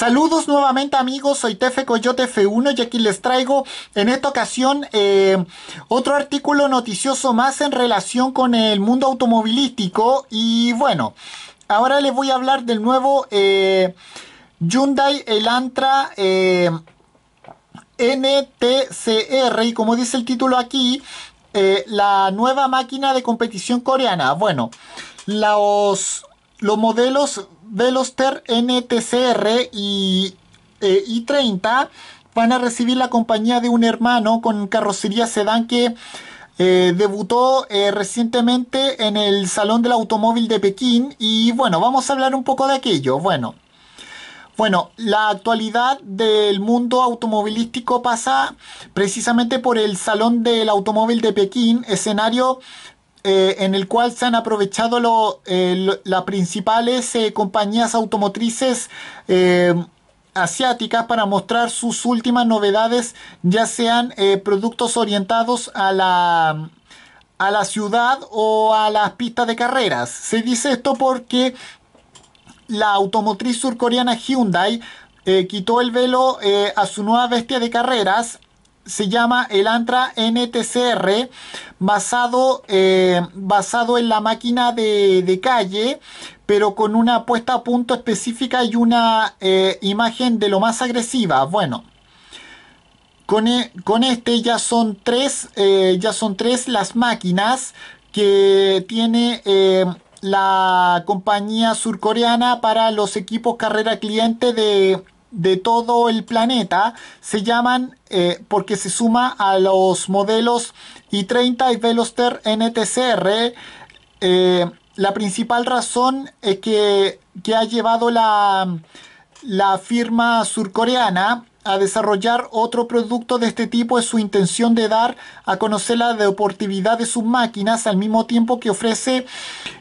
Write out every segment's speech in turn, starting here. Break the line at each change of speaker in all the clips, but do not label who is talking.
Saludos nuevamente amigos, soy Tefe Coyote F1 y aquí les traigo en esta ocasión eh, otro artículo noticioso más en relación con el mundo automovilístico y bueno, ahora les voy a hablar del nuevo eh, Hyundai Elantra eh, NTCR y como dice el título aquí, la nueva máquina de competición coreana. Bueno, los los modelos Veloster NTCR y eh, i30 van a recibir la compañía de un hermano con carrocería sedán que eh, debutó eh, recientemente en el Salón del Automóvil de Pekín y bueno, vamos a hablar un poco de aquello. Bueno, bueno, la actualidad del mundo automovilístico pasa precisamente por el Salón del Automóvil de Pekín, escenario eh, en el cual se han aprovechado eh, las principales eh, compañías automotrices asiáticas para mostrar sus últimas novedades, ya sean productos orientados a la, a la ciudad o a las pistas de carreras. Se dice esto porque la automotriz surcoreana Hyundai quitó el velo a su nueva bestia de carreras se llama el Antra NTCR, basado, eh, basado en la máquina de, calle, pero con una puesta a punto específica y una eh, imagen de lo más agresiva. Bueno. Con, e, con este ya son tres, eh, ya son tres las máquinas que tiene la compañía surcoreana para los equipos carrera cliente de de todo el planeta se llaman eh, porque se suma a los modelos i30 y Veloster NTCR. Eh, la principal razón es que, ha llevado la, la firma surcoreana a desarrollar otro producto de este tipo es su intención de dar a conocer la deportividad de sus máquinas al mismo tiempo que ofrece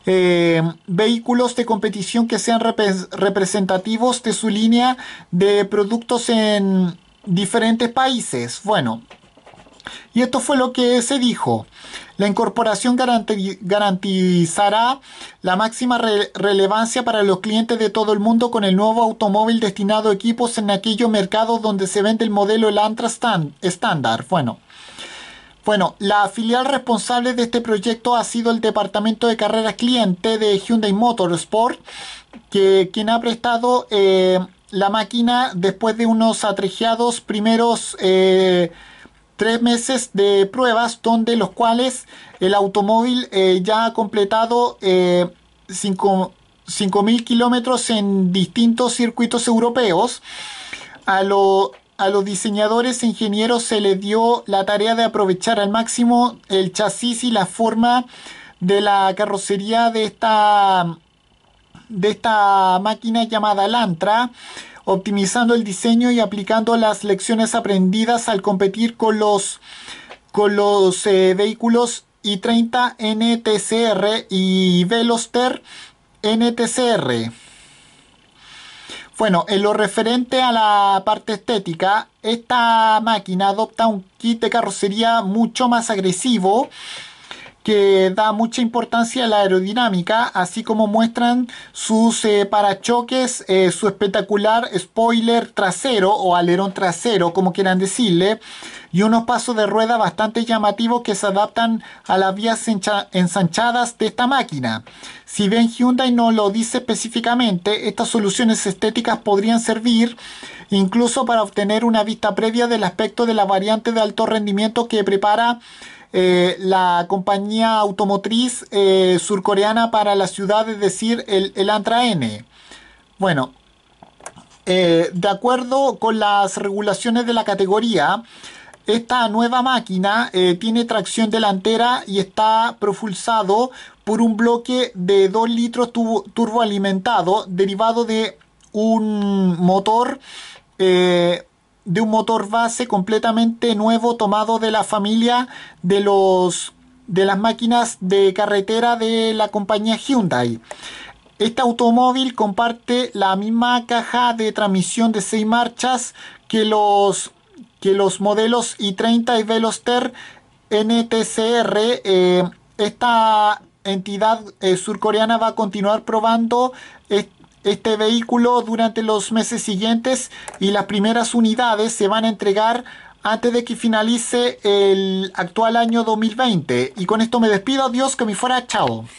eh, vehículos de competición que sean representativos de su línea de productos en diferentes países. Bueno, y esto fue lo que se dijo. La incorporación garantizará la máxima relevancia para los clientes de todo el mundo con el nuevo automóvil destinado a equipos en aquellos mercados donde se vende el modelo Elantra estándar. Bueno. Bueno, la filial responsable de este proyecto ha sido el departamento de carreras cliente de Hyundai Motorsport, que, quien ha prestado eh, la máquina después de unos atrejeados primeros eh, tres meses de pruebas donde los cuales el automóvil eh, ya ha completado 5.000 eh, kilómetros en distintos circuitos europeos. A, a los diseñadores e ingenieros se les dio la tarea de aprovechar al máximo el chasis y la forma de la carrocería de esta, de esta máquina llamada Lantra optimizando el diseño y aplicando las lecciones aprendidas al competir con los, con los eh, vehículos i30 NTCR y Veloster NTCR. Bueno, en lo referente a la parte estética, esta máquina adopta un kit de carrocería mucho más agresivo que da mucha importancia a la aerodinámica, así como muestran sus eh, parachoques, eh, su espectacular spoiler trasero o alerón trasero, como quieran decirle, y unos pasos de rueda bastante llamativos que se adaptan a las vías ensanchadas de esta máquina. Si bien Hyundai no lo dice específicamente, estas soluciones estéticas podrían servir incluso para obtener una vista previa del aspecto de la variante de alto rendimiento que prepara eh, la compañía automotriz eh, surcoreana para la ciudad, es decir, el, Antra-N. Bueno, eh, de acuerdo con las regulaciones de la categoría, esta nueva máquina tiene tracción delantera y está propulsado por un bloque de 2 litros turboalimentado derivado de un motor de un motor base completamente nuevo tomado de la familia de los de las máquinas de carretera de la compañía Hyundai. Este automóvil comparte la misma caja de transmisión de seis marchas que los, que los modelos i30 y Veloster NTCR. Eh, esta entidad eh, surcoreana va a continuar probando este vehículo durante los meses siguientes y las primeras unidades se van a entregar antes de que finalice el actual año 2020. Y con esto me despido. Dios que me fuera. Chao.